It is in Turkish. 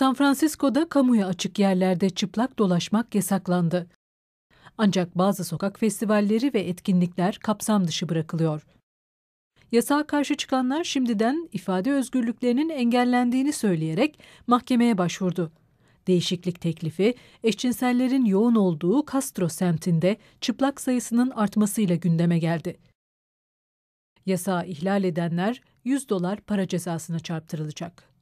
San Francisco'da kamuya açık yerlerde çıplak dolaşmak yasaklandı. Ancak bazı sokak festivalleri ve etkinlikler kapsam dışı bırakılıyor. Yasağa karşı çıkanlar şimdiden ifade özgürlüklerinin engellendiğini söyleyerek mahkemeye başvurdu. Değişiklik teklifi eşcinsellerin yoğun olduğu Castro semtinde çıplak sayısının artmasıyla gündeme geldi. Yasağı ihlal edenler 100 dolar para cezasına çarptırılacak.